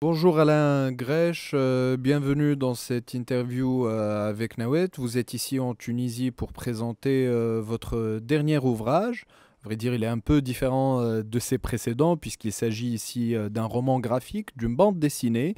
Bonjour Alain Grèche, euh, bienvenue dans cette interview euh, avec Nawet. Vous êtes ici en Tunisie pour présenter euh, votre dernier ouvrage, vrai dire, il est un peu différent euh, de ses précédents, puisqu'il s'agit ici euh, d'un roman graphique, d'une bande dessinée.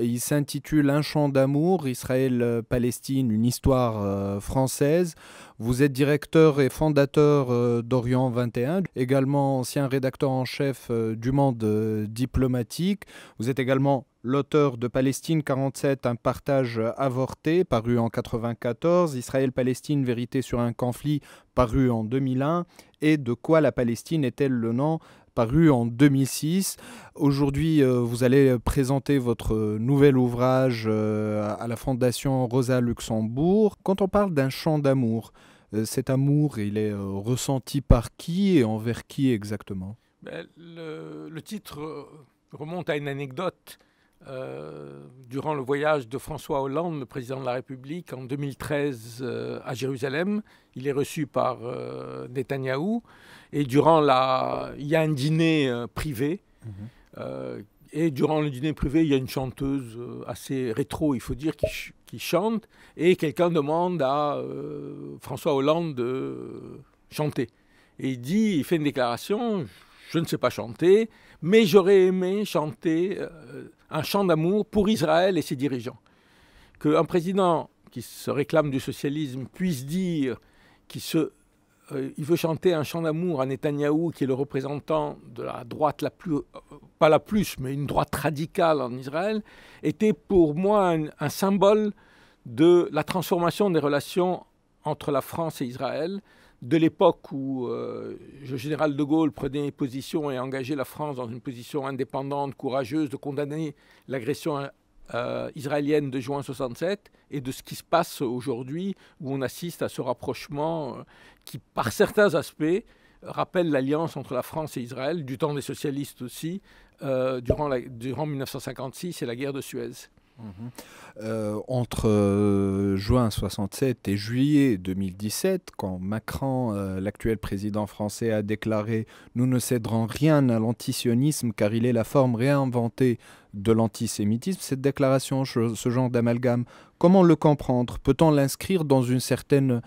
Il s'intitule Un chant d'amour, Israël-Palestine, euh, une histoire française. Vous êtes directeur et fondateur d'Orient 21, également ancien rédacteur en chef du Monde diplomatique. Vous êtes également L'auteur de Palestine 47, un partage avorté, paru en 1994, Israël-Palestine, vérité sur un conflit, paru en 2001, et De quoi la Palestine est-elle le nom paru en 2006. Aujourd'hui, euh, vous allez présenter votre nouvel ouvrage euh, à la Fondation Rosa Luxembourg. Quand on parle d'un chant d'amour, euh, cet amour, il est ressenti par qui et envers qui exactement ben, le, titre remonte à une anecdote euh, durant le voyage de François Hollande, le président de la République, en 2013 euh, à Jérusalem. Il est reçu par euh, Netanyahou. Et durant la... il y a un dîner privé. Mhm. et durant le dîner privé, il y a une chanteuse assez rétro, il faut dire, qui chante. Et quelqu'un demande à François Hollande de chanter. Et il dit, il fait une déclaration, je ne sais pas chanter, mais j'aurais aimé chanter euh, un chant d'amour pour Israël et ses dirigeants. Qu'un président qui se réclame du socialisme puisse dire qu'il euh, veut chanter un chant d'amour à Netanyahou, qui est le représentant de la droite la plus, euh, pas la plus, mais une droite radicale en Israël, était pour moi un symbole de la transformation des relations entre la France et Israël, de l'époque où euh, le général de Gaulle prenait position et engageait la France dans une position indépendante, courageuse, de condamner l'agression euh, israélienne de juin 67 et de ce qui se passe aujourd'hui où on assiste à ce rapprochement euh, qui, par certains aspects, rappelle l'alliance entre la France et Israël, du temps des socialistes aussi, durant, durant 1956 et la guerre de Suez. Mhm. Euh, entre euh, juin 67 et juillet 2017, quand Macron, euh, l'actuel président français, a déclaré Nous ne céderons rien à l'antisionisme car il est la forme réinventée de l'antisémitisme, cette déclaration, ce genre d'amalgame, comment le comprendre Peut-on l'inscrire dans une certaine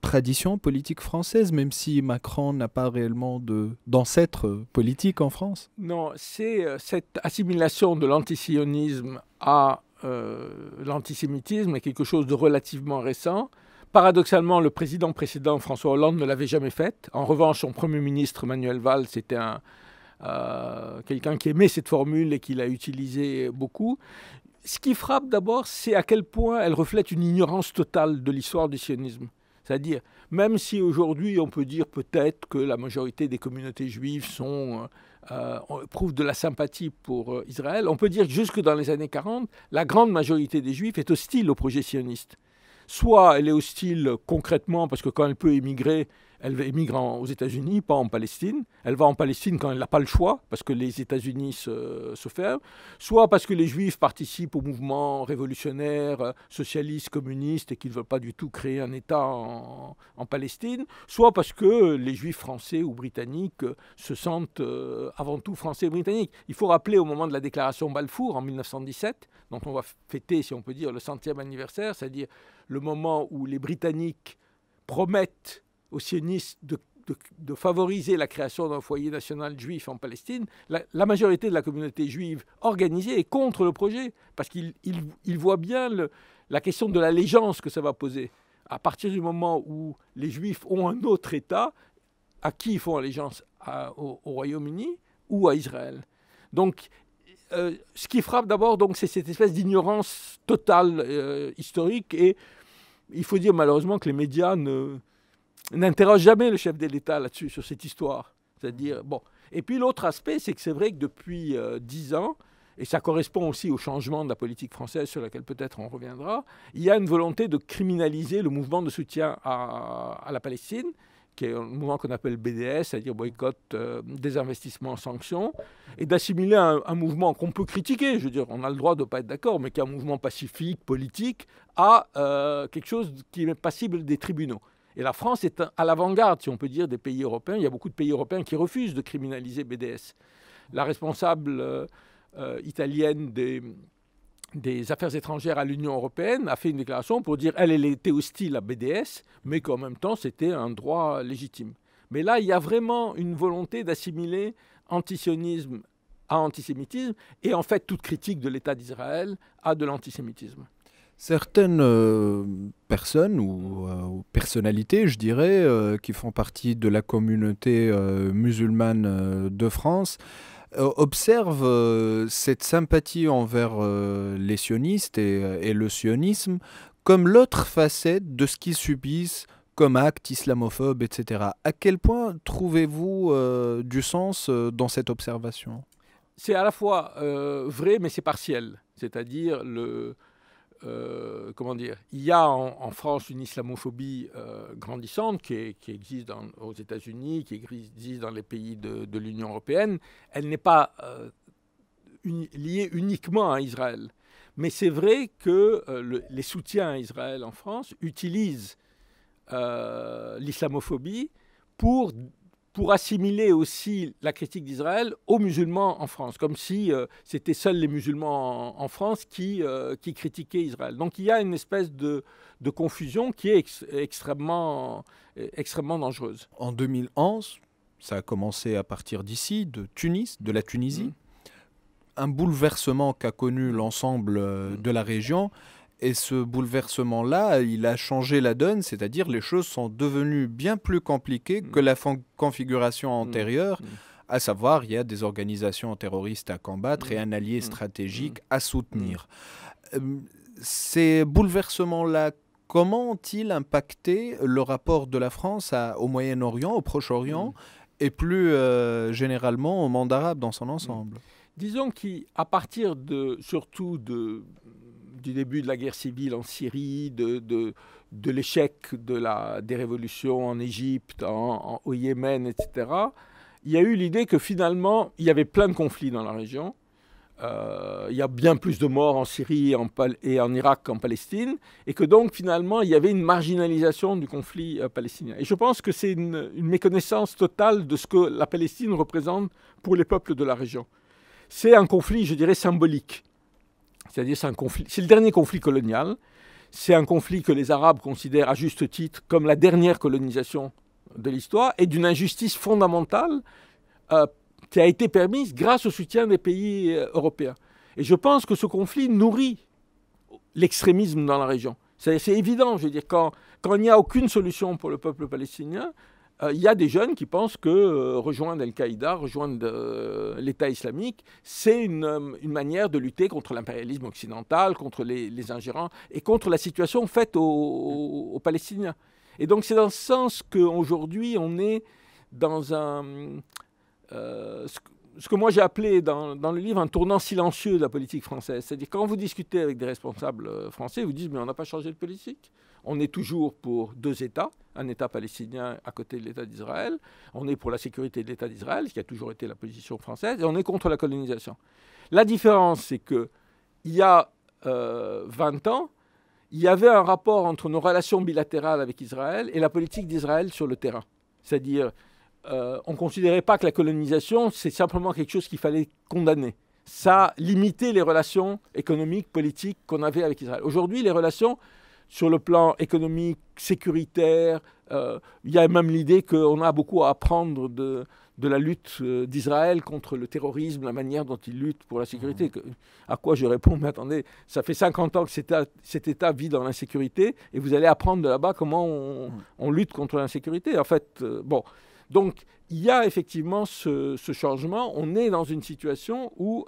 tradition politique française, même si Macron n'a pas réellement d'ancêtre politique en France Non, c'est euh, cette assimilation de l'antisionisme à euh, l'antisémitisme est quelque chose de relativement récent. Paradoxalement, le président précédent, François Hollande, ne l'avait jamais faite. En revanche, son Premier ministre, Manuel Valls, était un, euh, quelqu'un qui aimait cette formule et qui l'a utilisée beaucoup. Ce qui frappe d'abord, c'est à quel point elle reflète une ignorance totale de l'histoire du sionisme. C'est-à-dire, même si aujourd'hui on peut dire peut-être que la majorité des communautés juives sont, euh, euh prouvent de la sympathie pour euh, Israël, on peut dire que jusque dans les années 40, la grande majorité des juifs est hostile au projet sioniste. Soit elle est hostile concrètement parce que quand elle peut émigrer, elle émigre aux États-Unis, pas en Palestine. Elle va en Palestine quand elle n'a pas le choix, parce que les États-Unis se, ferment, soit parce que les Juifs participent au mouvement révolutionnaire, euh, socialiste, communiste, et qu'ils ne veulent pas du tout créer un État en, Palestine, soit parce que les Juifs français ou britanniques euh, se sentent euh, avant tout français ou britanniques. Il faut rappeler au moment de la déclaration Balfour en 1917, dont on va fêter, si on peut dire, le centième anniversaire, c'est-à-dire le moment où les Britanniques promettent aux sionistes de, de, favoriser la création d'un foyer national juif en Palestine, la, majorité de la communauté juive organisée est contre le projet, parce qu'ils voient bien la question de l'allégeance que ça va poser. À partir du moment où les juifs ont un autre État, à qui ils font allégeance Au, Royaume-Uni ou à Israël Donc, euh, ce qui frappe d'abord, donc, c'est cette espèce d'ignorance totale euh, historique. Et il faut dire malheureusement que les médias ne, n'interroge jamais le chef de l'État là-dessus, sur cette histoire. C'est-à-dire, bon. Et puis l'autre aspect, c'est que c'est vrai que depuis euh, dix ans, et ça correspond aussi au changement de la politique française sur laquelle peut-être on reviendra, il y a une volonté de criminaliser le mouvement de soutien à, la Palestine, qui est un mouvement qu'on appelle BDS, c'est-à-dire boycott, euh, désinvestissement, sanctions, et d'assimiler un, mouvement qu'on peut critiquer, je veux dire, on a le droit de ne pas être d'accord, mais qui est un mouvement pacifique, politique, à euh, quelque chose qui est passible des tribunaux. Et la France est à l'avant-garde, si on peut dire, des pays européens. Il y a beaucoup de pays européens qui refusent de criminaliser BDS. La responsable euh, euh, italienne des, affaires étrangères à l'Union européenne a fait une déclaration pour dire qu'elle était hostile à BDS, mais qu'en même temps, c'était un droit légitime. Mais là, il y a vraiment une volonté d'assimiler antisionisme à antisémitisme et en fait toute critique de l'État d'Israël à de l'antisémitisme. Certaines euh, personnes euh, ou, personnalités, je dirais, euh, qui font partie de la communauté musulmane de France, observent cette sympathie envers les sionistes et, et, le sionisme comme l'autre facette de ce qu'ils subissent comme acte islamophobe, etc. À quel point trouvez-vous du sens dans cette observation C'est à la fois vrai, mais c'est partiel. C'est-à-dire le, euh, comment dire, il y a en, France une islamophobie euh, grandissante qui, existe aux États-Unis, qui existe dans les pays de, l'Union européenne. Elle n'est pas euh, liée uniquement à Israël. Mais c'est vrai que les soutiens à Israël en France utilisent l'islamophobie pour pour assimiler aussi la critique d'Israël aux musulmans en France, comme si euh, c'était seuls les musulmans en, France qui, euh, qui critiquaient Israël. Donc il y a une espèce de, confusion qui est extrêmement, euh, extrêmement dangereuse. En 2011, ça a commencé à partir d'ici, de Tunis, de la Tunisie, mm. un bouleversement qu'a connu l'ensemble mm. de la région. Et ce bouleversement-là, il a changé la donne, c'est-à-dire les choses sont devenues bien plus compliquées que mm. la configuration mm. antérieure mm. à savoir il y a des organisations terroristes à combattre et un allié stratégique à soutenir. Ces bouleversements-là, comment ont-ils impacté le rapport de la France au Moyen-Orient, au Proche-Orient et plus euh, généralement au monde arabe dans son ensemble Disons qu'à partir de, surtout de, du début de la guerre civile en Syrie, de, de, l'échec de la, des révolutions en Égypte, au Yémen, etc., il y a eu l'idée que finalement, il y avait plein de conflits dans la région. Euh, il y a bien plus de morts en Syrie et en, et en Irak qu'en Palestine, et que donc finalement, il y avait une marginalisation du conflit euh, palestinien. Et je pense que c'est une méconnaissance totale de ce que la Palestine représente pour les peuples de la région. C'est un conflit, je dirais, symbolique c'est-à-dire c'est, c'est le dernier conflit colonial. C'est un conflit que les Arabes considèrent à juste titre comme la dernière colonisation de l'histoire et d'une injustice fondamentale euh, qui a été permise grâce au soutien des pays euh, européens. Et je pense que ce conflit nourrit l'extrémisme dans la région. C'est, évident, je veux dire, quand il n'y a aucune solution pour le peuple palestinien, euh, il y a des jeunes qui pensent que euh, rejoindre Al-Qaïda, rejoindre euh, l'État islamique, c'est une, manière de lutter contre l'impérialisme occidental, contre les, ingérants, et contre la situation faite aux, Palestiniens. Et donc c'est dans ce sens qu'aujourd'hui on est dans ce, que moi j'ai appelé dans, le livre un tournant silencieux de la politique française. C'est-à-dire quand vous discutez avec des responsables français, vous dites mais on n'a pas changé de politique. On est toujours pour deux États, un État palestinien à côté de l'État d'Israël. On est pour la sécurité de l'État d'Israël, ce qui a toujours été la position française, et on est contre la colonisation. La différence, c'est qu'il y a 20 euh, ans, il y avait un rapport entre nos relations bilatérales avec Israël et la politique d'Israël sur le terrain. C'est-à-dire, euh, on ne considérait pas que la colonisation, c'est simplement quelque chose qu'il fallait condamner. Ça limitait les relations économiques, politiques qu'on avait avec Israël. Aujourd'hui, les relations sur le plan économique, sécuritaire. Euh, il y a même l'idée qu'on a beaucoup à apprendre de, de la lutte euh, d'Israël contre le terrorisme, la manière dont il lutte pour la sécurité. Mmh. À quoi je réponds, mais attendez, ça fait 50 ans que cet État, état vit dans l'insécurité, et vous allez apprendre de là-bas comment on, mmh. lutte contre l'insécurité. En fait, euh, bon. Donc, il y a effectivement ce, changement. On est dans une situation où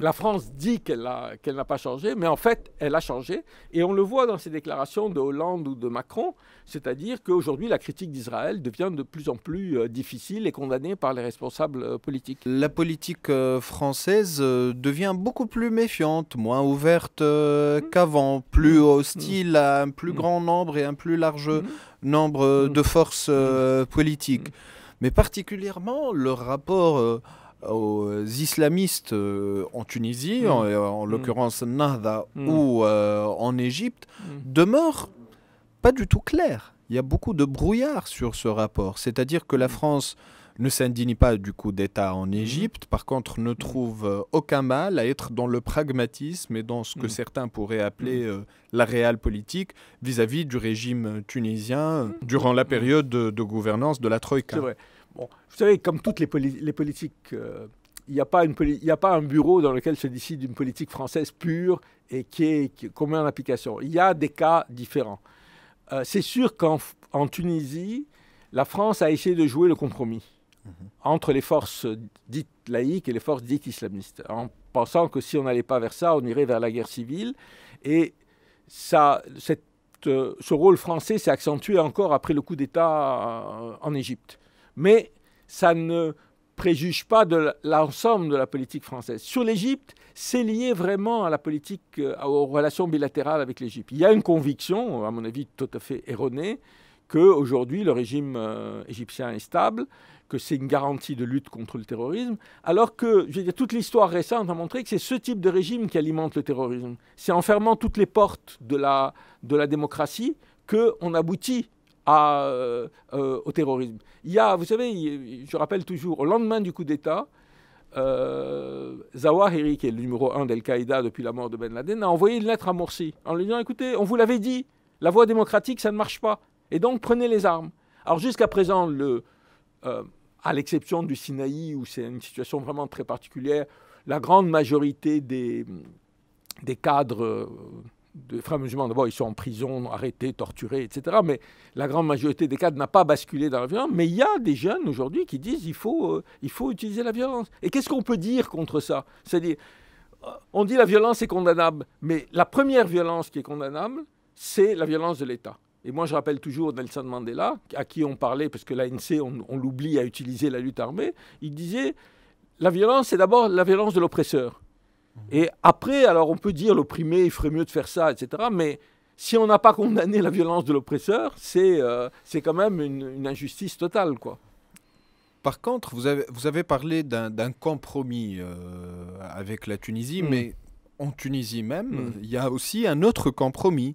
la France dit qu'elle n'a pas changé, mais en fait, elle a changé. Et on le voit dans ces déclarations de Hollande ou de Macron, c'est-à-dire qu'aujourd'hui, la critique d'Israël devient de plus en plus euh, difficile et condamnée par les responsables euh, politiques. La politique euh, française devient beaucoup plus méfiante, moins ouverte mmh. qu'avant, plus mmh. hostile à un plus mmh. grand nombre et un plus large nombre de forces politiques. Mais particulièrement, le rapport aux islamistes euh, en Tunisie, mm. en, euh, mm. l'occurrence Nahda, mm. ou euh, en Égypte, demeure pas du tout clair. Il y a beaucoup de brouillard sur ce rapport. C'est-à-dire que la France ne s'indigne pas du coup d'État en Égypte, par contre ne trouve aucun mal à être dans le pragmatisme et dans ce que certains pourraient appeler la réelle politique vis-à-vis du régime tunisien durant la période de, gouvernance de la Troïka vous savez, comme toutes les, politiques, euh, il n'y a, pas un bureau dans lequel se décide une politique française pure et qui est qu'on en application. Il y a des cas différents. Euh, c'est sûr qu'en Tunisie, la France a essayé de jouer le compromis mm-hmm. entre les forces dites laïques et les forces dites islamistes, en pensant que si on n'allait pas vers ça, on irait vers la guerre civile. Et ça, euh, ce rôle français s'est accentué encore après le coup d'État en Égypte mais ça ne préjuge pas de l'ensemble de la politique française. Sur l'Égypte, c'est lié vraiment à la politique, euh, aux relations bilatérales avec l'Égypte. Il y a une conviction, à mon avis tout à fait erronée, qu'aujourd'hui le régime euh, égyptien est stable, que c'est une garantie de lutte contre le terrorisme, alors que toute l'histoire récente a montré que c'est ce type de régime qui alimente le terrorisme. C'est en fermant toutes les portes de la, de la démocratie qu'on aboutit à, euh, euh, au terrorisme. Il y a, vous savez, je rappelle toujours, au lendemain du coup d'État, euh, Zawahiri, qui est le numéro un d'Al-Qaïda depuis la mort de Ben Laden, a envoyé une lettre à Morsi en lui disant écoutez, on vous l'avait dit, la voie démocratique, ça ne marche pas. Et donc, prenez les armes. Alors, jusqu'à présent, le, euh, à l'exception du Sinaï, où c'est une situation vraiment très particulière, la grande majorité des, des cadres de frères musulmans, d'abord, ils sont en prison, arrêtés, torturés, etc. Mais la grande majorité des cadres n'a pas basculé dans la violence. Mais il y a des jeunes aujourd'hui qui disent il faut, euh, il faut utiliser la violence. Et qu'est-ce qu'on peut dire contre ça C'est-à-dire, euh, on dit la violence est condamnable, mais la première violence qui est condamnable, c'est la violence de l'État. Et moi, je rappelle toujours Nelson Mandela, à qui on parlait, parce que l'ANC, on, on l'oublie à utiliser la lutte armée. Il disait la violence, c'est d'abord la violence de l'oppresseur. Mm. Et après, alors on peut dire l'opprimé, il ferait mieux de faire ça, etc. Mais si on n'a pas condamné la violence de l'oppresseur, c'est euh, c'est quand même une, injustice totale. quoi. Par contre, vous avez, vous avez parlé d'un compromis euh, avec la Tunisie, mm. mais en Tunisie même, mm. il y a aussi un autre compromis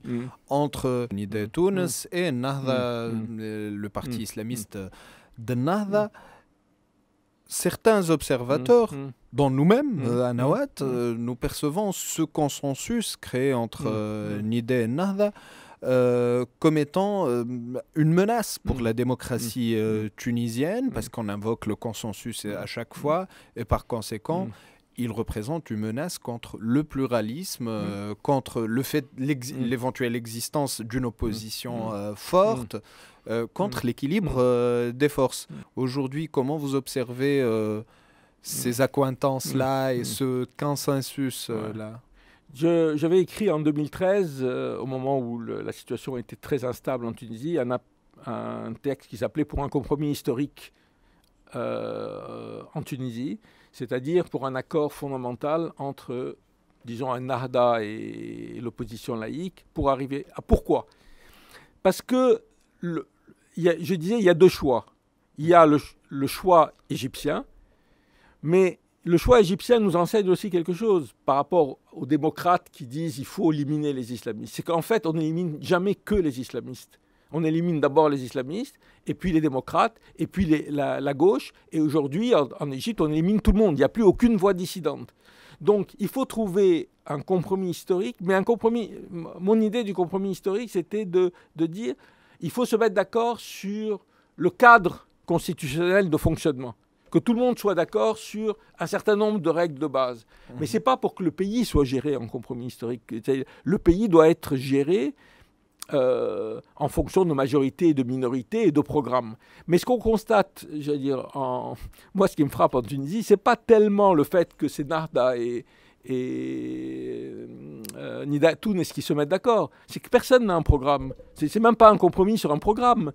entre Nidé Tunis et le parti islamiste de Nahda certains observateurs, mmh, mmh. dont nous-mêmes, mmh, euh, à Nawat, euh, nous percevons ce consensus créé entre euh, Nidé et Nada comme étant une menace pour la démocratie tunisienne, parce qu'on invoque le consensus à chaque fois, et par conséquent, il représente une menace contre le pluralisme, mm. euh, contre le fait mm. l'éventuelle existence d'une opposition mm. Euh, forte, euh, contre l'équilibre des forces. Aujourd'hui, comment vous observez ces accointances-là et ce consensus-là J'avais écrit en 2013, au moment où la situation était très instable en Tunisie, un texte qui s'appelait Pour un compromis historique en Tunisie c'est-à-dire pour un accord fondamental entre, disons, un Nahda et l'opposition laïque, pour arriver à pourquoi Parce que, je disais, il y a deux choix. Il y a le, choix égyptien, mais le choix égyptien nous enseigne aussi quelque chose par rapport aux démocrates qui disent il faut éliminer les islamistes. C'est qu'en fait, on n'élimine jamais que les islamistes on élimine d'abord les islamistes, et puis les démocrates, et puis la, gauche. Et aujourd'hui, en, Égypte, on élimine tout le monde. Il n'y a plus aucune voix dissidente. Donc, il faut trouver un compromis historique. Mais un compromis, mon idée du compromis historique, c'était de, dire il faut se mettre d'accord sur le cadre constitutionnel de fonctionnement. Que tout le monde soit d'accord sur un certain nombre de règles de base. Mmh. Mais ce n'est pas pour que le pays soit géré en compromis historique. Le pays doit être géré euh, en fonction de majorités, de minorités et de programmes. Mais ce qu'on constate, je veux dire, en... moi ce qui me frappe en Tunisie, c'est pas tellement le fait que c'est Narda et, et euh, Nida Tounes qui se mettent d'accord, c'est que personne n'a un programme. C'est même pas un compromis sur un programme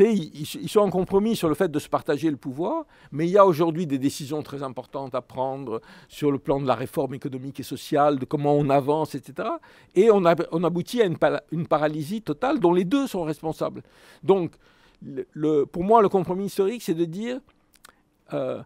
ils, sont en compromis sur le fait de se partager le pouvoir, mais il y a aujourd'hui des décisions très importantes à prendre sur le plan de la réforme économique et sociale, de comment on avance, etc. Et on, aboutit à une, paralysie totale dont les deux sont responsables. Donc, pour moi, le compromis historique, c'est de dire, euh,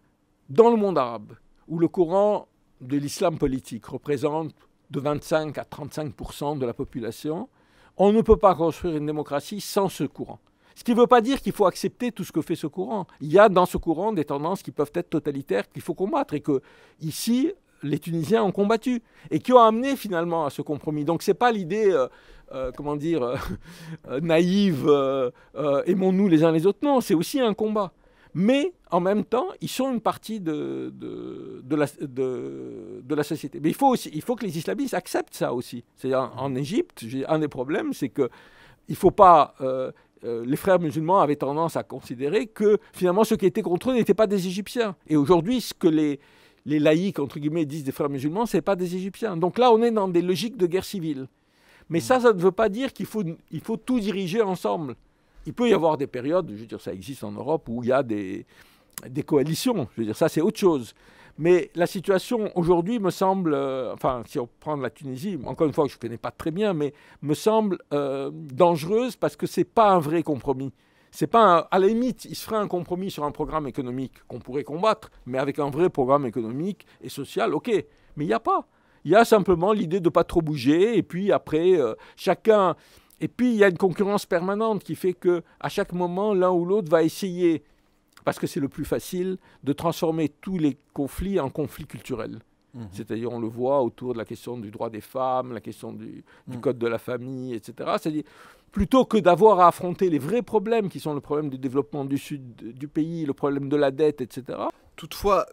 dans le monde arabe, où le courant de l'islam politique représente de 25 à 35 de la population, on ne peut pas construire une démocratie sans ce courant. Ce qui ne veut pas dire qu'il faut accepter tout ce que fait ce courant. Il y a dans ce courant des tendances qui peuvent être totalitaires, qu'il faut combattre, et que ici, les Tunisiens ont combattu, et qui ont amené finalement à ce compromis. Donc ce n'est pas l'idée, euh, euh, comment dire, euh, naïve, aimons-nous les uns les autres. Non, c'est aussi un combat. Mais en même temps, ils sont une partie de, la, société. Mais il faut, aussi, il faut que les islamistes acceptent ça aussi. C'est-à-dire en, Égypte, un des problèmes, c'est qu'il ne faut pas. Euh, les frères musulmans avaient tendance à considérer que finalement ceux qui étaient contre eux n'étaient pas des Égyptiens. Et aujourd'hui, ce que les, les laïcs, entre guillemets, disent des frères musulmans, ce n'est pas des Égyptiens. Donc là, on est dans des logiques de guerre civile. Mais mm. ça, ça ne veut pas dire qu'il faut, tout diriger ensemble. Il peut y avoir des périodes, je veux dire, ça existe en Europe, où il y a des, des coalitions. Je veux dire, ça, c'est autre chose. Mais la situation aujourd'hui me semble, euh, enfin si on prend la Tunisie, encore une fois que je ne connais pas très bien, mais me semble euh, dangereuse parce que ce n'est pas un vrai compromis. C'est pas à la limite, il se ferait un compromis sur un programme économique qu'on pourrait combattre, mais avec un vrai programme économique et social, ok. Mais il n'y a pas. Il y a simplement l'idée de ne pas trop bouger, et puis après, euh, chacun. Et puis il y a une concurrence permanente qui fait que à chaque moment, l'un ou l'autre va essayer parce que c'est le plus facile de transformer tous les conflits en conflits culturels. Mhm. C'est-à-dire, on le voit autour de la question du droit des femmes, la question du, mhm. code de la famille, etc. C'est-à-dire, plutôt que d'avoir à affronter les vrais problèmes qui sont le problème du développement du sud du pays, le problème de la dette, etc. Toutefois,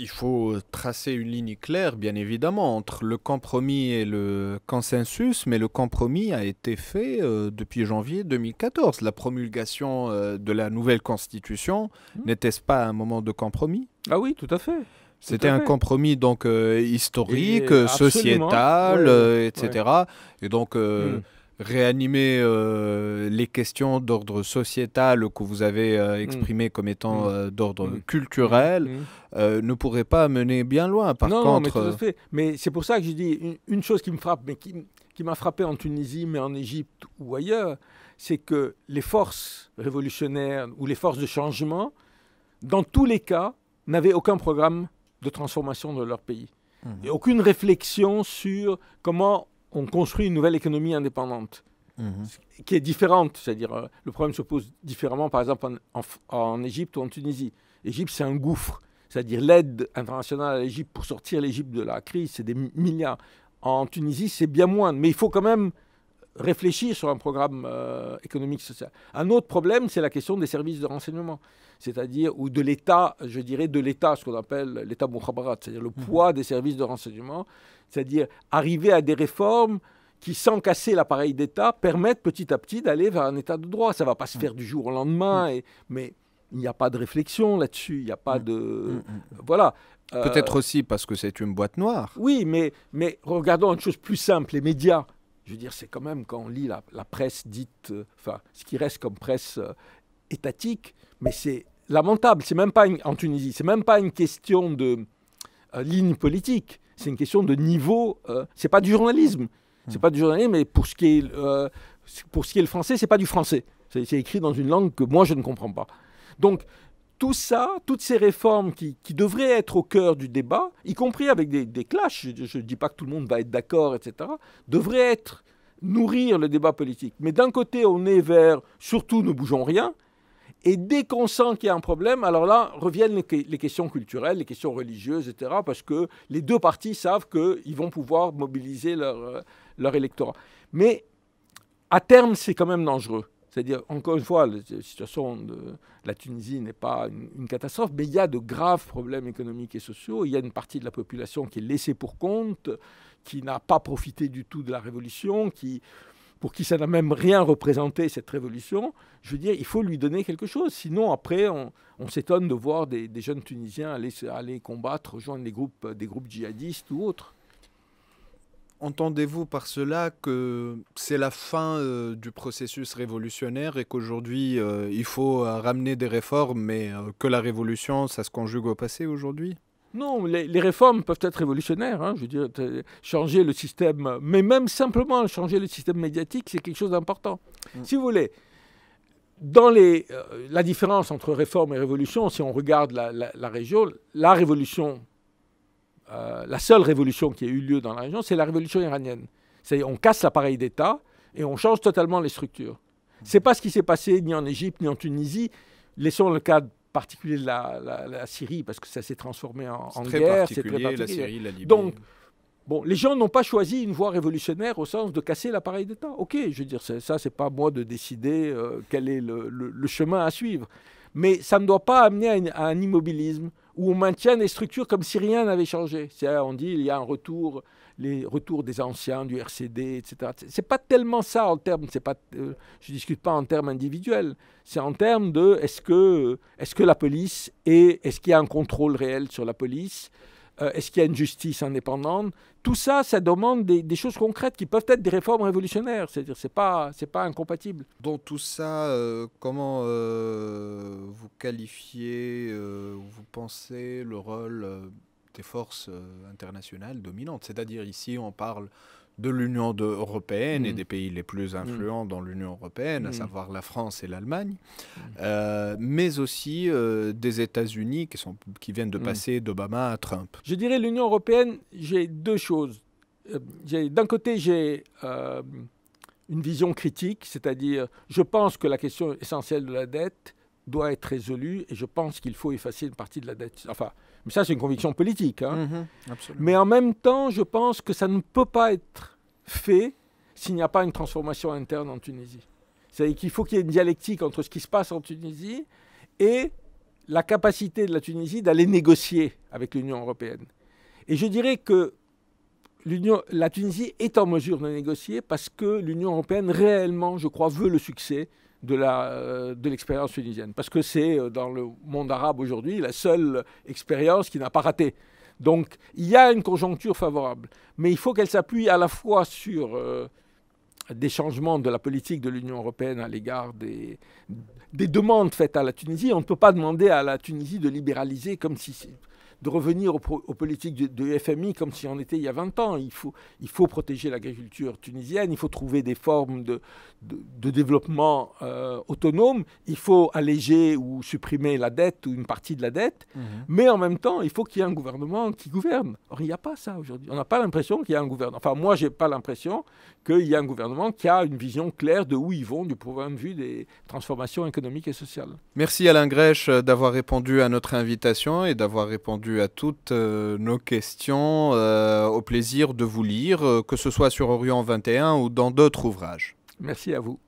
il faut tracer une ligne claire, bien évidemment, entre le compromis et le consensus, mais le compromis a été fait euh, depuis janvier 2014. La promulgation euh, de la nouvelle constitution mmh. n'était-ce pas un moment de compromis Ah oui, tout à fait. C'était un compromis donc euh, historique, sociétal, etc. Et donc. Mmh réanimer euh, les questions d'ordre sociétal que vous avez euh, mm. exprimées comme étant mm. euh, d'ordre mm. culturel ne pourrait pas mener bien loin. Par contre, non, mais, tout à fait. mais c'est pour ça que je dis une, chose qui me frappe, mais qui, m'a frappé en Tunisie, mais en Égypte ou ailleurs, c'est que les forces révolutionnaires ou les forces de changement, dans tous les cas, n'avaient aucun programme de transformation de leur pays. Mhm. Et aucune réflexion sur comment on construit une nouvelle économie indépendante mhm. qui est différente. C'est-à-dire, euh, le problème se pose différemment, par exemple, en, Égypte ou en Tunisie. L'Égypte, c'est un gouffre. C'est-à-dire, l'aide internationale à l'Égypte pour sortir l'Égypte de la crise, c'est des milliards. En Tunisie, c'est bien moins. Mais il faut quand même réfléchir sur un programme euh, économique social. Un autre problème, c'est la question des services de renseignement c'est-à-dire, ou de l'État, je dirais, de l'État, ce qu'on appelle l'État Bouchabarat, c'est-à-dire le mhm. poids des services de renseignement, c'est-à-dire arriver à des réformes qui, sans casser l'appareil d'État, permettent petit à petit d'aller vers un État de droit. Ça ne va pas se mhm. faire du jour au lendemain, mhm. et, mais il n'y a pas de réflexion là-dessus, il n'y a pas de... Voilà. Euh, Peut-être aussi parce que c'est une boîte noire. Oui, mais, mais regardons une chose plus simple, les médias. Je veux dire, c'est quand même quand on lit la, presse dite, euh, enfin, ce qui reste comme presse euh, étatique, mais c'est lamentable. C'est même pas en Tunisie, c'est même pas une question de euh, ligne politique. C'est une question de niveau. Euh, c'est pas du journalisme. Hmm. C'est pas du journalisme. Mais pour ce qui est euh, pour ce qui est le français, c'est pas du français. C'est écrit dans une langue que moi je ne comprends pas. Donc tout ça, toutes ces réformes qui, devraient être au cœur du débat, y compris avec des, des clashs, je ne dis pas que tout le monde va être d'accord, etc., devraient être nourrir le débat politique. Mais d'un côté, on est vers surtout ne bougeons rien, et dès qu'on sent qu'il y a un problème, alors là reviennent les, questions culturelles, les questions religieuses, etc. Parce que les deux partis savent qu'ils vont pouvoir mobiliser leur, euh, leur électorat. Mais à terme, c'est quand même dangereux. C'est-à-dire, encore une fois, la situation de la Tunisie n'est pas une, une, catastrophe, mais il y a de graves problèmes économiques et sociaux. Il y a une partie de la population qui est laissée pour compte, qui n'a pas profité du tout de la révolution, qui, pour qui ça n'a même rien représenté, cette révolution, je veux dire, il faut lui donner quelque chose. Sinon, après, on, s'étonne de voir des, jeunes Tunisiens aller, combattre, rejoindre des groupes, euh, des groupes djihadistes ou autres. Entendez-vous par cela que c'est la fin euh, du processus révolutionnaire et qu'aujourd'hui, euh, il faut ramener des réformes, mais que la révolution, ça se conjugue au passé aujourd'hui non, les, réformes peuvent être révolutionnaires. Hein, je veux changer le système, mais même simplement changer le système médiatique, c'est quelque chose d'important. Mm. Si vous voulez, dans les, euh, la différence entre réforme et révolution, si on regarde la, région, la révolution, euh, la seule révolution qui a eu lieu dans la région, c'est la révolution iranienne. C'est on casse l'appareil d'État et on change totalement les structures. Mm. C'est pas ce qui s'est passé ni en Égypte ni en Tunisie. Laissons le cadre particulier de la, la, Syrie, parce que ça s'est transformé en, guerre. très particulier, la Syrie, la Libye. Donc, bon, les gens n'ont pas choisi une voie révolutionnaire au sens de casser l'appareil d'État. Ok, je veux dire, ça, c'est pas à moi de décider euh, quel est le, le, chemin à suivre. Mais ça ne doit pas amener à un immobilisme où on maintient des structures comme si rien n'avait changé. Euh, on dit il y a un retour, les retours des anciens du RCD, etc. C'est pas tellement ça en termes, c'est pas, euh, je discute pas en termes individuels. C'est en termes de est-ce que, est-ce que la police est, est-ce qu'il y a un contrôle réel sur la police euh, est-ce qu'il y a une justice indépendante Tout ça, ça demande des, choses concrètes qui peuvent être des réformes révolutionnaires. C'est-à-dire, c'est pas, c'est pas incompatible. Dans tout ça, euh, comment euh, vous qualifiez, vous pensez le rôle des forces euh, internationales dominantes. C'est-à-dire ici, on parle de l'Union européenne et mm. des pays les plus mm. influents dans l'Union européenne, à mm. savoir la France et l'Allemagne, euh, mais aussi euh, des États-Unis qui, sont, qui viennent de passer d'Obama à Trump. Je dirais l'Union européenne, j'ai deux choses. D'un côté, j'ai une vision critique, c'est-à-dire je pense que la question essentielle de la dette doit être résolu et je pense qu'il faut effacer une partie de la dette. Enfin, mais ça, c'est une conviction politique. Hein. Mhm, mais en même temps, je pense que ça ne peut pas être fait s'il n'y a pas une transformation interne en Tunisie. C'est-à-dire qu'il faut qu'il y ait une dialectique entre ce qui se passe en Tunisie et la capacité de la Tunisie d'aller négocier avec l'Union européenne. Et je dirais que la Tunisie est en mesure de négocier parce que l'Union européenne réellement, je crois, veut le succès euh, de l'expérience tunisienne. Parce que c'est, euh, dans le monde arabe aujourd'hui, la seule expérience qui n'a pas raté. Donc il y a une conjoncture favorable, mais il faut qu'elle s'appuie à la fois sur euh, des changements de la politique de l'Union européenne à l'égard des, des, demandes faites à la Tunisie. On ne peut pas demander à la Tunisie de libéraliser comme si de revenir aux, politiques de, FMI comme si on était il y a 20 ans. Il faut, il faut protéger l'agriculture tunisienne, il faut trouver des formes de, de, développement euh, autonome, il faut alléger ou supprimer la dette ou une partie de la dette, mmh. mais en même temps, il faut qu'il y ait un gouvernement qui gouverne. Or, il n'y a pas ça aujourd'hui. On n'a pas l'impression qu'il y a un gouvernement. Enfin, moi, je n'ai pas l'impression qu'il y a un gouvernement qui a une vision claire de où ils vont du point de vue des transformations économiques et sociales. Merci Alain Grèche d'avoir répondu à notre invitation et d'avoir répondu à toutes euh, nos questions. Euh, au plaisir de vous lire, euh, que ce soit sur Orient 21 ou dans d'autres ouvrages. Merci à vous.